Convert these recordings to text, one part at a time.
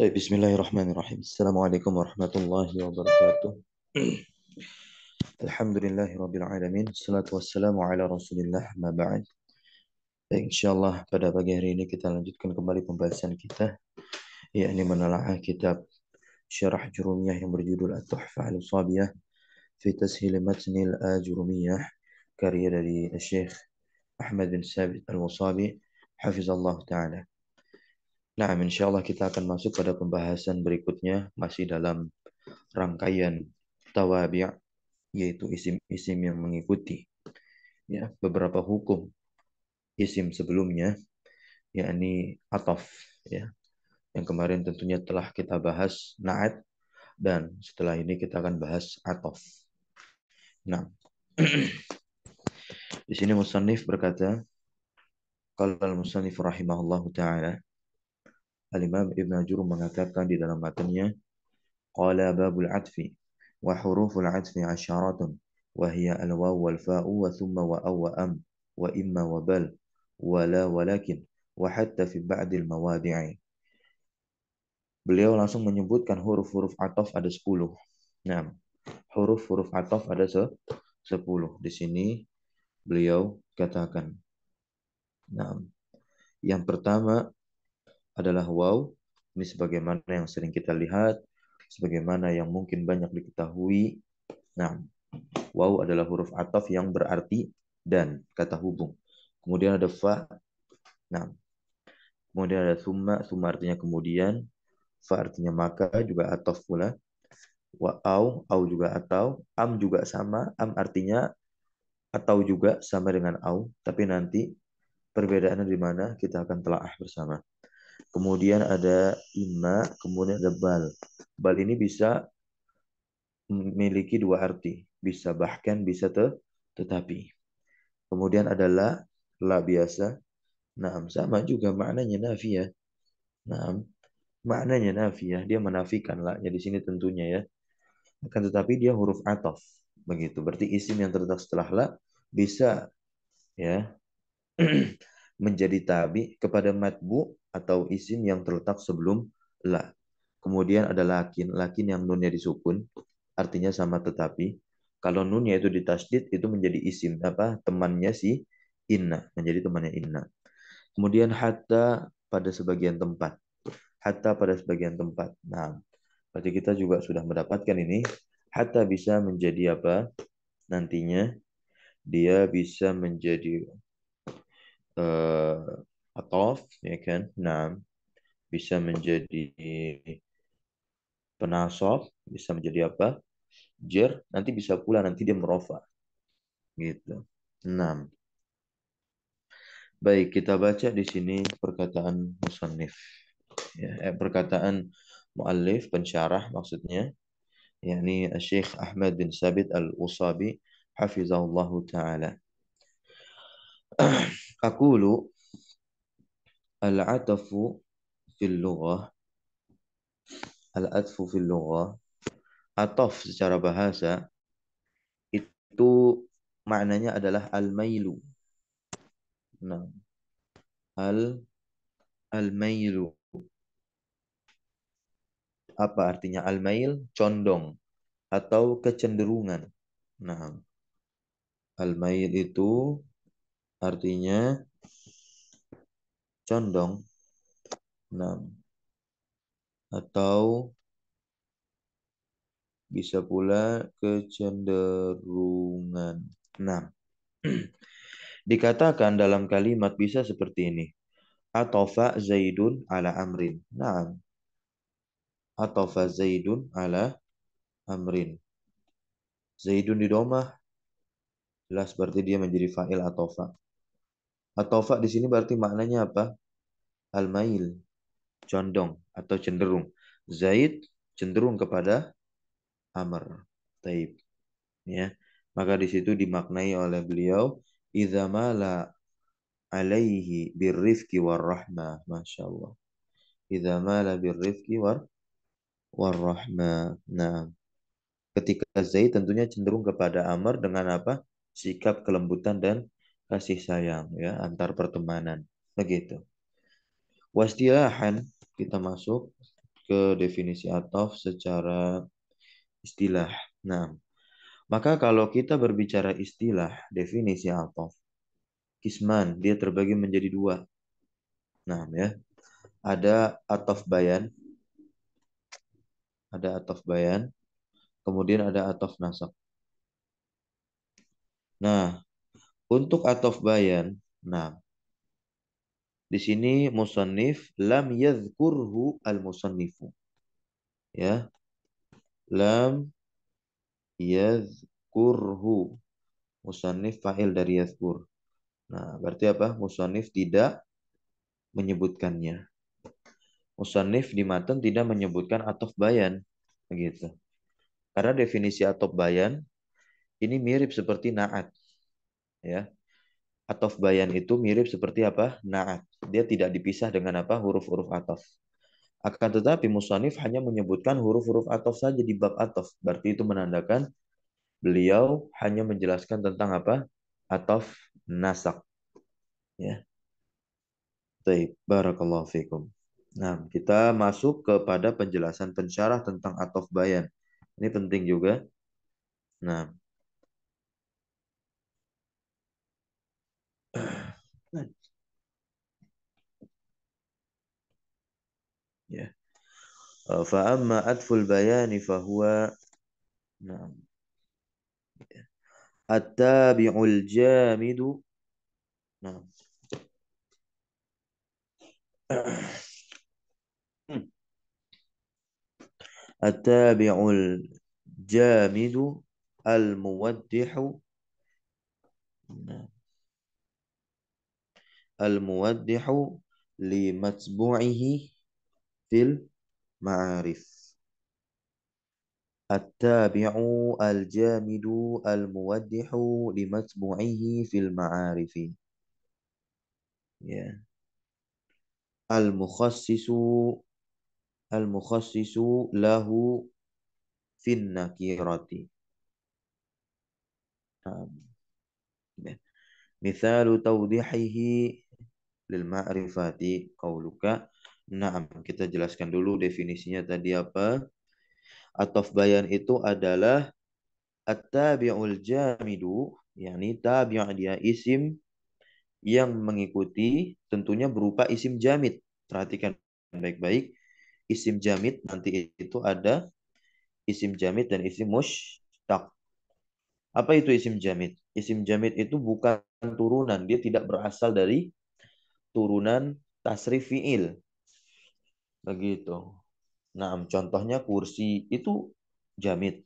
طيب بسم الله الرحمن الرحيم السلام عليكم ورحمة الله وبركاته الحمد لله رب العالمين الصلاة والسلام على رسول الله ما بعد إن شاء الله pada pagi hari ini kita lanjutkan kembali pembahasan kita yakni menelaah kitab Syarah Jurumiyah yang berjudul At-Tuhfah Al-Sabiyah fi Tashil Matni Al-Ajrumiyah karya dari Syekh Ahmad bin Sabit Al-Wasabi hafizallahu taala Nah, insya Allah kita akan masuk pada pembahasan berikutnya masih dalam rangkaian tawabi' yaitu isim-isim yang mengikuti ya beberapa hukum isim sebelumnya yakni ataf ya yang kemarin tentunya telah kita bahas na'at dan setelah ini kita akan bahas ataf. Nah, di sini musannif berkata qala al-musannif rahimahullahu taala Al-Imam Ibn Ajur mengatakan di dalam matanya, Qala babul atfi, wa huruful atfi asyaratun, wa hiya al-waw wal-fa'u wa thumma wa aw am, wa imma wa bal, wa la walakin, wa hatta fi ba'dil mawadi'i. Beliau langsung menyebutkan huruf-huruf ataf ada 10. Nah, huruf-huruf ataf ada 10. Di sini beliau katakan. Nah, yang pertama adalah wow. Ini sebagaimana yang sering kita lihat, sebagaimana yang mungkin banyak diketahui. Nah, wow adalah huruf ataf yang berarti dan kata hubung. Kemudian ada fa. Nah, kemudian ada summa, summa artinya kemudian, fa artinya maka juga ataf pula. Wa au, au juga atau, am juga sama, am artinya atau juga sama dengan au, tapi nanti perbedaannya di mana kita akan telaah bersama kemudian ada inna, kemudian ada bal. Bal ini bisa memiliki dua arti, bisa bahkan bisa te, tetapi. Kemudian ada la, la biasa. Naam, sama juga maknanya nafiyah. Naam, maknanya nafiyah, dia menafikan la di sini tentunya ya. Akan tetapi dia huruf ataf, begitu. Berarti isim yang terletak setelah la bisa ya menjadi tabi kepada matbu atau isim yang terletak sebelum la. Kemudian ada lakin, lakin yang nunnya disukun, artinya sama tetapi. Kalau nunnya itu ditasdid itu menjadi isim apa temannya si inna, menjadi temannya inna. Kemudian hatta pada sebagian tempat. Hatta pada sebagian tempat. Nah, berarti kita juga sudah mendapatkan ini hatta bisa menjadi apa? Nantinya dia bisa menjadi uh, eh, atof ya kan nam bisa menjadi penasof bisa menjadi apa jer nanti bisa pula nanti dia merofa gitu enam baik kita baca di sini perkataan musanif ya eh, perkataan muallif pensyarah maksudnya yakni Syekh Ahmad bin Sabit Al-Usabi hafizahullahu taala akulu al-atafu fil lughah al fil lughah ataf secara bahasa itu maknanya adalah al-mailu. Nah, al al-mailu. Apa artinya al-mail? Condong atau kecenderungan. Nah, al-mail itu Artinya condong 6 atau bisa pula kecenderungan 6. Dikatakan dalam kalimat bisa seperti ini. Atofa Zaidun ala amrin. Naam. Atofa Zaidun ala amrin. Zaidun di domah. Jelas berarti dia menjadi fa'il atofa. Atofa di sini berarti maknanya apa? Al-mail, condong atau cenderung. Zaid cenderung kepada Amr. Taib. Ya. Maka di situ dimaknai oleh beliau idza mala alaihi birrifqi warahmah. Masya Allah. Idza mala birrifqi war Nah. Ketika Zaid tentunya cenderung kepada Amr dengan apa? Sikap kelembutan dan kasih sayang ya antar pertemanan begitu wastilahan kita masuk ke definisi atof secara istilah nah maka kalau kita berbicara istilah definisi atof kisman dia terbagi menjadi dua nah ya ada atof bayan ada atof bayan kemudian ada atof nasab nah untuk atof bayan, nah di sini musonif lam yadhkurhu al musonifu. Ya. Lam yadhkurhu. Musonif fa'il dari yadhkur. Nah, berarti apa? Musonif tidak menyebutkannya. Musonif di matan tidak menyebutkan atof bayan. Begitu. Karena definisi atof bayan ini mirip seperti naat ya atof bayan itu mirip seperti apa naat dia tidak dipisah dengan apa huruf-huruf atof akan tetapi musanif hanya menyebutkan huruf-huruf atof saja di bab atof berarti itu menandakan beliau hanya menjelaskan tentang apa atof nasak ya Taib, barakallahu fikum. Nah, kita masuk kepada penjelasan pensyarah tentang atof bayan. Ini penting juga. Nah, فأما أتف البيان فهو نعم التابع الجامد نعم التابع الجامد المودح نعم. المودح لمتبوعه في معارف التابع الجامد المودح لمتبوعه في المعارف yeah. المخصص المخصص له في النكيرة نعم. مثال توضيحه للمعرفة قولك Nah, kita jelaskan dulu definisinya tadi apa. Atof bayan itu adalah at-tabi'ul jamidu, yakni tabi' dia isim yang mengikuti tentunya berupa isim jamid. Perhatikan baik-baik. Isim jamid nanti itu ada isim jamid dan isim mushtaq. Apa itu isim jamid? Isim jamid itu bukan turunan, dia tidak berasal dari turunan tasrif fi'il. Begitu. Nah, contohnya kursi itu jamit,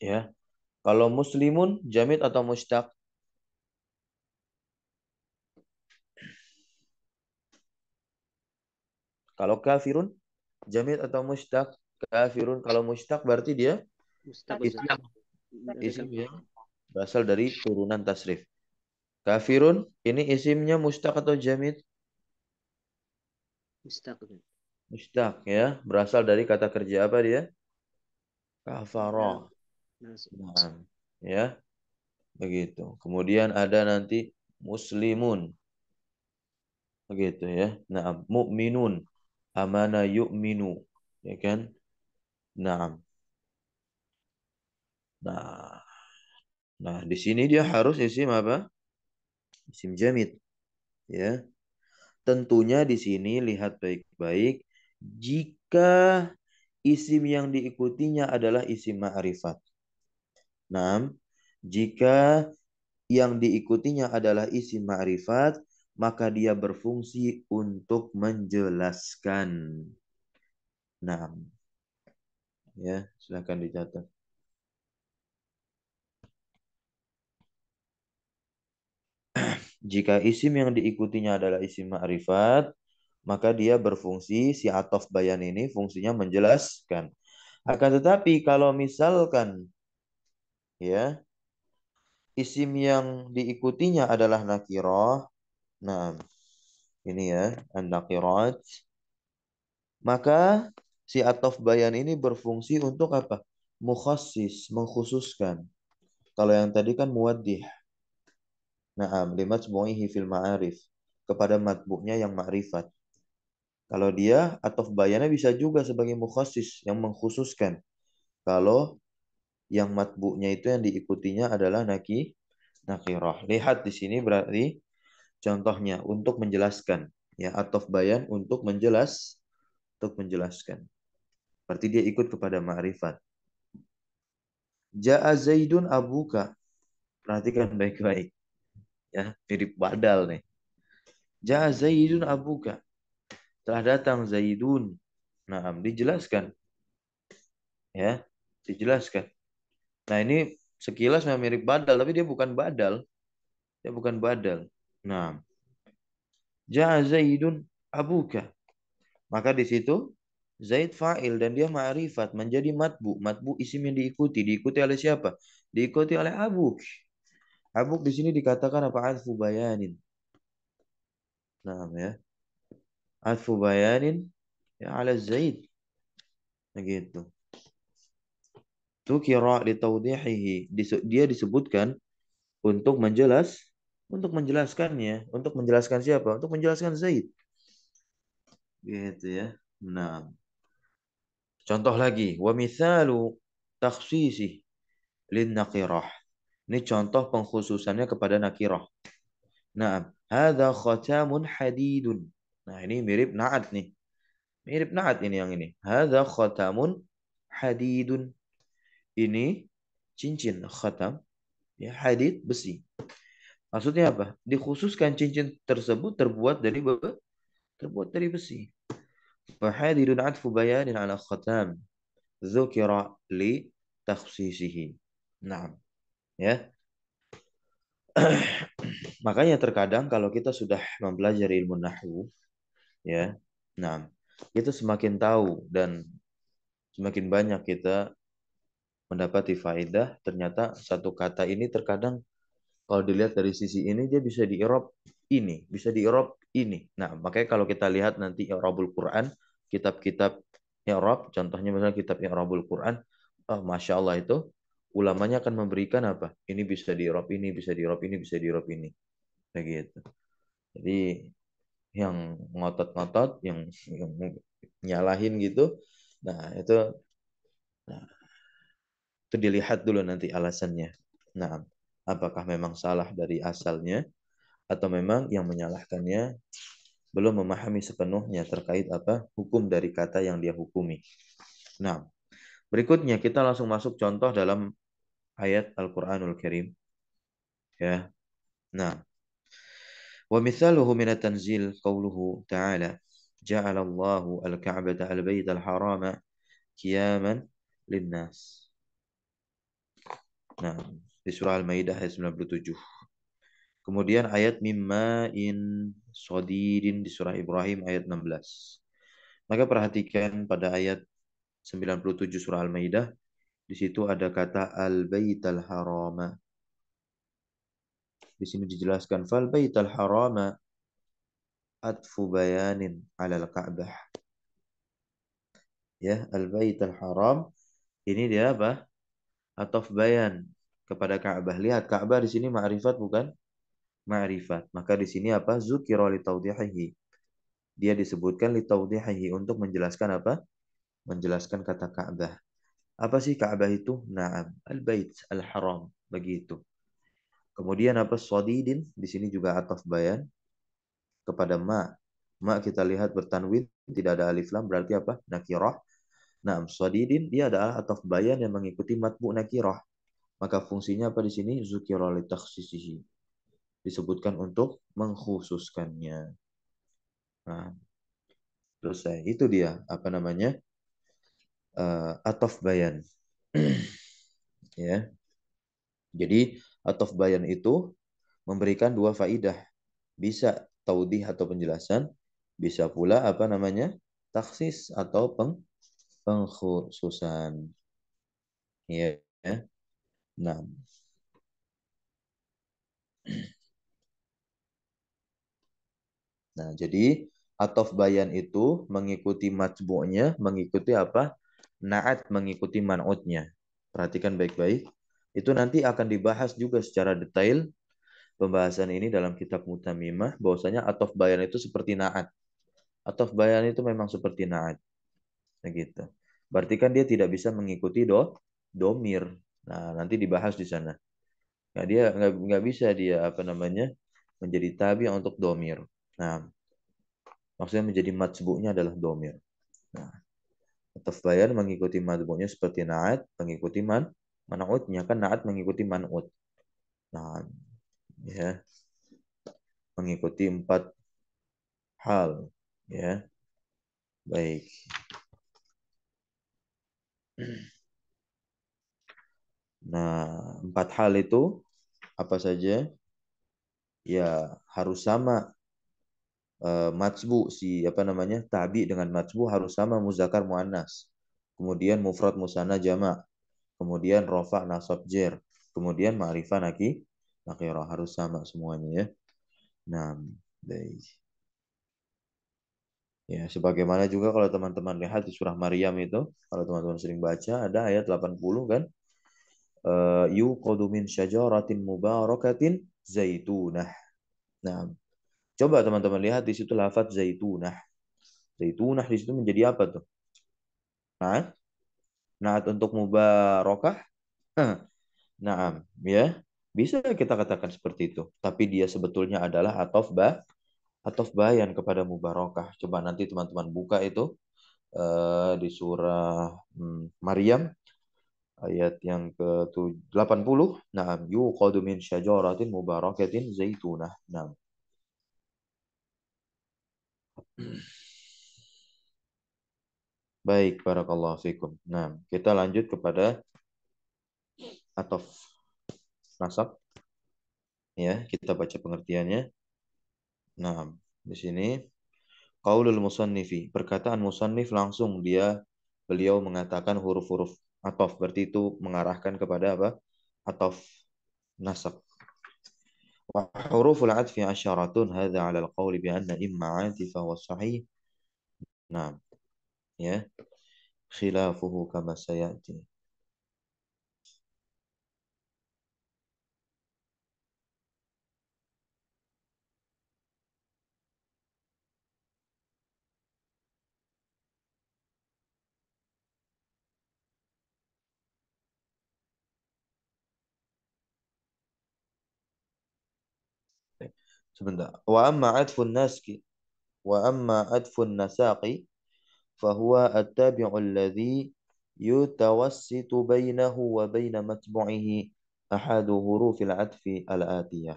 Ya. Kalau muslimun jamit atau mustaq? Kalau kafirun jamit atau mustaq? Kafirun kalau mustaq berarti dia mustaq. Islam. Isim ya. Berasal dari turunan tasrif. Kafirun ini isimnya mustaq atau jamit Mustaq. Mustaq ya, berasal dari kata kerja apa dia? Kafara. ya. Nah, ya. Begitu. Kemudian ada nanti muslimun. Begitu ya. Nah, mukminun. Amana yu'minu. Ya kan? Nah. Nah. Nah, di sini dia harus isim apa? Isim jamit Ya. Tentunya di sini lihat baik-baik jika isim yang diikutinya adalah isim ma'rifat. 6. Jika yang diikutinya adalah isim ma'rifat, maka dia berfungsi untuk menjelaskan. 6. Ya, silahkan dicatat. Jika isim yang diikutinya adalah isim ma'rifat, maka dia berfungsi si atof bayan ini fungsinya menjelaskan. Akan tetapi kalau misalkan ya isim yang diikutinya adalah nakirah, nah ini ya an-nakirat, maka si atof bayan ini berfungsi untuk apa? Mukhasis, mengkhususkan. Kalau yang tadi kan nah Naam, limat fil ma'arif. Kepada matbuknya yang ma'rifat. Kalau dia atau bayana bisa juga sebagai mukhasis yang mengkhususkan. Kalau yang matbu'nya itu yang diikutinya adalah naki nakirah. Lihat di sini berarti contohnya untuk menjelaskan ya atau bayan untuk menjelas untuk menjelaskan. Berarti dia ikut kepada ma'rifat. Ja'a Zaidun abuka. Perhatikan baik-baik. Ya, mirip badal nih. Ja'a Zaidun abuka telah datang Zaidun. Nah, dijelaskan. Ya, dijelaskan. Nah, ini sekilas memang mirip badal, tapi dia bukan badal. Dia bukan badal. Nah, Ja'a Zaidun abuka. Maka di situ Zaid fa'il dan dia ma'rifat menjadi matbu. Matbu isim yang diikuti. Diikuti oleh siapa? Diikuti oleh abuk. Abuk di sini dikatakan apa? Anfu bayanin. Nah ya alfu bayanin ya ala zaid begitu tu kira tawdihihi dia disebutkan untuk menjelas untuk menjelaskannya untuk menjelaskan siapa untuk menjelaskan zaid gitu ya nah contoh lagi wa mithalu takhsisi lin naqirah ini contoh pengkhususannya kepada nakirah nah ada khatamun hadidun Nah ini mirip naat nih. Mirip naat ini yang ini. Hada khatamun hadidun. Ini cincin khatam. Ya, hadid besi. Maksudnya apa? Dikhususkan cincin tersebut terbuat dari apa? terbuat dari besi. Fahadidun atfu bayanin ala khatam. Zukira li takhsisihi. Nah. Ya. Makanya terkadang kalau kita sudah mempelajari ilmu nahwu, ya nah itu semakin tahu dan semakin banyak kita mendapati faedah ternyata satu kata ini terkadang kalau dilihat dari sisi ini dia bisa di Eropa ini bisa di Eropa ini nah makanya kalau kita lihat nanti Arabul Quran kitab-kitab Arab contohnya misalnya kitab Arabul Quran oh, masya Allah itu ulamanya akan memberikan apa ini bisa di Eropa ini bisa di Eropa ini bisa di Eropa ini begitu jadi yang ngotot-ngotot yang, yang nyalahin gitu nah itu nah, itu dilihat dulu nanti alasannya nah apakah memang salah dari asalnya atau memang yang menyalahkannya belum memahami sepenuhnya terkait apa hukum dari kata yang dia hukumi. Nah, berikutnya kita langsung masuk contoh dalam ayat Al-Qur'anul Karim. Ya. Nah, Wa mithaluhu min tanzil qawluhu ta'ala ja'alallahu al-ka'bata al-bayt al-harama qiyaman linnas. Nah, di surah Al-Maidah ayat 97. Kemudian ayat mimma in sodidin di surah Ibrahim ayat 16. Maka perhatikan pada ayat 97 surah Al-Maidah di situ ada kata al al harama di sini dijelaskan fal baital harama atfu bayanin alal Ka'bah. Ya, al baitul haram ini dia apa? atof bayan kepada Ka'bah. Lihat Ka'bah di sini ma'rifat bukan? Ma'rifat. Maka di sini apa? Zukira li tawdihihi. Dia disebutkan li tawdihihi untuk menjelaskan apa? Menjelaskan kata Ka'bah. Apa sih Ka'bah itu? Naam, al-bait al-haram. Begitu. Kemudian apa sodidin di sini juga ataf bayan kepada ma. Ma kita lihat bertanwin tidak ada alif lam berarti apa? Nakiroh. Nah, sodidin dia adalah ataf bayan yang mengikuti matbu nakiroh. Maka fungsinya apa di sini? Zukirah li Disebutkan untuk mengkhususkannya. Nah, selesai. Itu dia apa namanya? Uh, ataf bayan. ya. Jadi atau bayan itu memberikan dua faidah. Bisa taudih atau penjelasan, bisa pula apa namanya? taksis atau peng pengkhususan. Iya, ya. Yeah. Nah. Nah, jadi atof bayan itu mengikuti majmu'nya, mengikuti apa? Naat mengikuti man'utnya. Perhatikan baik-baik. Itu nanti akan dibahas juga secara detail pembahasan ini dalam kitab Mutamimah bahwasanya atof bayan itu seperti naat. Atof bayan itu memang seperti naat. Begitu. Berarti kan dia tidak bisa mengikuti do domir. Nah, nanti dibahas di sana. Nah, dia nggak nggak bisa dia apa namanya menjadi tabi untuk domir. Nah, maksudnya menjadi matsbuknya adalah domir. Nah, atof bayan mengikuti matsbuknya seperti naat, mengikuti man, manautnya kan naat mengikuti man'ut. Nah, ya. Mengikuti empat hal, ya. Baik. Nah, empat hal itu apa saja? Ya, harus sama uh, eh, matsbu si apa namanya? tabi dengan matsbu harus sama muzakkar muannas. Kemudian mufrad musana jama kemudian rofa nasab jer, kemudian ma'rifah naki nakiro harus sama semuanya ya. Nam, baik. Ya, sebagaimana juga kalau teman-teman lihat di surah Maryam itu, kalau teman-teman sering baca ada ayat 80 kan? Eh, Yu qadumin syajaratin mubarakatin zaitunah. Nah, coba teman-teman lihat di situ lafaz zaitunah. Zaitunah di situ menjadi apa tuh? Nah, naat untuk mubarokah? Naam, ya. Bisa kita katakan seperti itu. Tapi dia sebetulnya adalah atof ba atof bayan kepada mubarokah. Coba nanti teman-teman buka itu uh, di surah hmm, Maryam ayat yang ke-80. Naam, yuqadu min syajaratin mubarakatin zaitunah. nah Baik, barakallahu fikum. Nah, kita lanjut kepada atof nasab. Ya, kita baca pengertiannya. Nah, di sini qaulul musannifi, perkataan musannif langsung dia beliau mengatakan huruf-huruf atof berarti itu mengarahkan kepada apa? Atof nasab. Wa huruful atfi asyaratun hadza 'ala al-qauli bi anna imma 'atifa wa sahih. Nah, ya khilafuhu kama sayati sebentar. Wa amma adfun naski wa amma adfun nasaqi فهو at-tabi'ul يتوسط بينه وبين wa أحد حروف العطف الآتية. al-atiyah.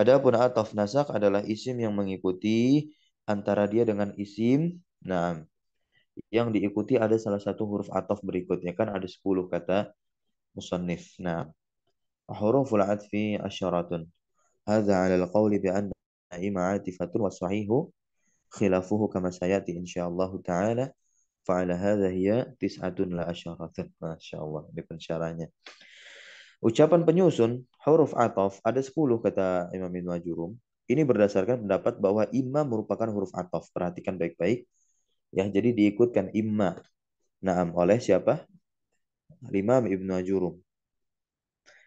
Adapun ataf nasak adalah isim yang mengikuti antara dia dengan isim nah yang diikuti ada salah satu huruf ataf berikutnya kan ada 10 kata musannif. Nah, huruful atfi asyaratun. Hadza 'ala al-qawli bi anna ima atifatun wa sahihu khilafuhu kama sayati insyaallah taala fa'ala hadha hiya tis'atun la asyaratun masyaallah ini ucapan penyusun huruf atof ada 10 kata Imam Ibnu Ajurum ini berdasarkan pendapat bahwa imma merupakan huruf ataf. perhatikan baik-baik ya jadi diikutkan imma naam oleh siapa Imam Ibnu Ajurum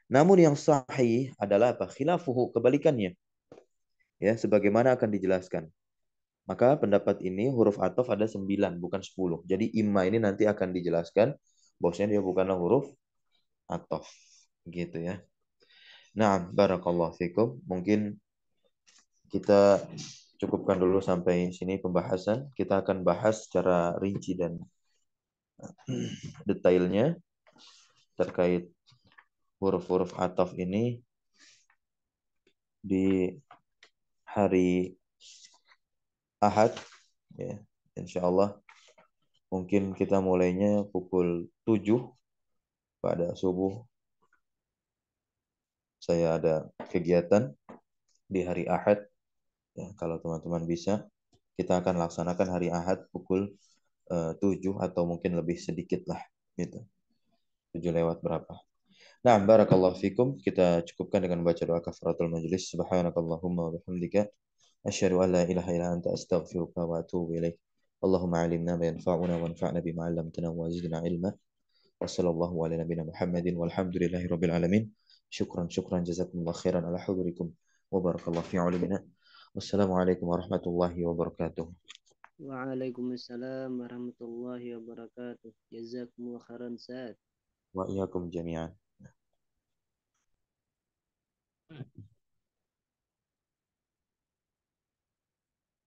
namun yang sahih adalah apa? Khilafuhu, kebalikannya. Ya, sebagaimana akan dijelaskan. Maka pendapat ini huruf atof ada 9 bukan 10. Jadi imma ini nanti akan dijelaskan bahwasanya dia bukanlah huruf atof. Gitu ya. Nah, barakallahu fikum. Mungkin kita cukupkan dulu sampai sini pembahasan. Kita akan bahas secara rinci dan detailnya terkait huruf-huruf atof ini di hari Ahad ya insya Allah mungkin kita mulainya pukul 7 pada subuh saya ada kegiatan di hari Ahad ya, kalau teman-teman bisa kita akan laksanakan hari Ahad pukul eh, uh, 7 atau mungkin lebih sedikit lah gitu 7 lewat berapa Nah, barakallahu fikum. Kita cukupkan dengan baca doa kafaratul majlis. Subhanakallahumma wa bihamdika. أشهد أن لا إله إلا أنت أستغفرك وأتوب إليك اللهم علمنا ما ينفعنا وانفعنا بما علمتنا وزدنا علما وصلى الله على نبينا محمد والحمد لله رب العالمين شكرا شكرا جزاكم الله خيرا على حضوركم وبارك الله في علمنا والسلام عليكم ورحمة الله وبركاته وعليكم السلام ورحمة الله وبركاته جزاكم الله خيرا سعد وإياكم جميعا